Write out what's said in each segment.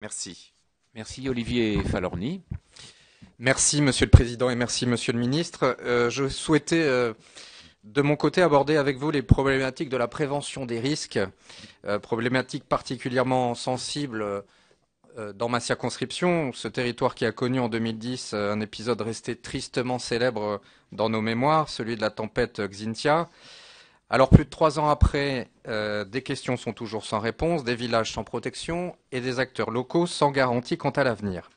Merci. Merci Olivier Falorni. Merci Monsieur le Président et merci Monsieur le Ministre. Euh, je souhaitais euh, de mon côté aborder avec vous les problématiques de la prévention des risques, euh, problématiques particulièrement sensibles dans ma circonscription, ce territoire qui a connu en 2010 un épisode resté tristement célèbre dans nos mémoires, celui de la tempête Xintia. Alors plus de trois ans après, euh, des questions sont toujours sans réponse, des villages sans protection et des acteurs locaux sans garantie quant à l'avenir.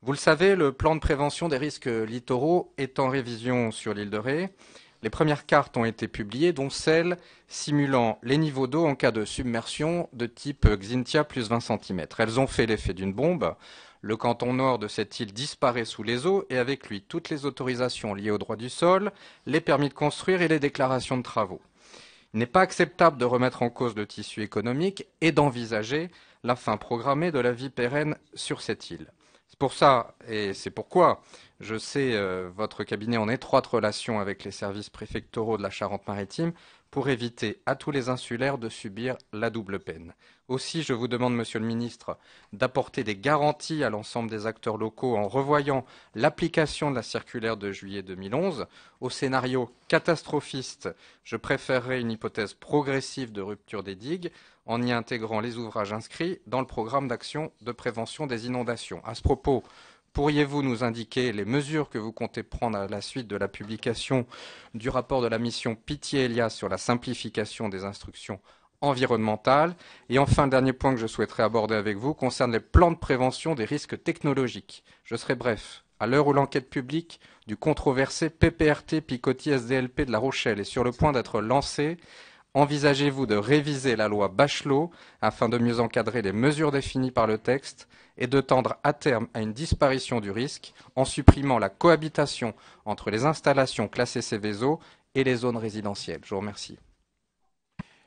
Vous le savez, le plan de prévention des risques littoraux est en révision sur l'île de Ré. Les premières cartes ont été publiées, dont celles simulant les niveaux d'eau en cas de submersion de type Xintia plus 20 cm. Elles ont fait l'effet d'une bombe. Le canton nord de cette île disparaît sous les eaux et avec lui toutes les autorisations liées au droit du sol, les permis de construire et les déclarations de travaux. Il n'est pas acceptable de remettre en cause le tissu économique et d'envisager la fin programmée de la vie pérenne sur cette île. C'est pour ça, et c'est pourquoi je sais euh, votre cabinet en étroite relation avec les services préfectoraux de la Charente-Maritime pour éviter à tous les insulaires de subir la double peine. Aussi, je vous demande, Monsieur le Ministre, d'apporter des garanties à l'ensemble des acteurs locaux en revoyant l'application de la circulaire de juillet 2011. Au scénario catastrophiste, je préférerais une hypothèse progressive de rupture des digues en y intégrant les ouvrages inscrits dans le programme d'action de prévention des inondations. À ce propos, Pourriez-vous nous indiquer les mesures que vous comptez prendre à la suite de la publication du rapport de la mission Pitié-Elia sur la simplification des instructions environnementales Et enfin, dernier point que je souhaiterais aborder avec vous concerne les plans de prévention des risques technologiques. Je serai bref. À l'heure où l'enquête publique du controversé PPRT Picotis SDLP de La Rochelle est sur le point d'être lancée, Envisagez-vous de réviser la loi Bachelot afin de mieux encadrer les mesures définies par le texte et de tendre à terme à une disparition du risque en supprimant la cohabitation entre les installations classées Céveso et les zones résidentielles Je vous remercie.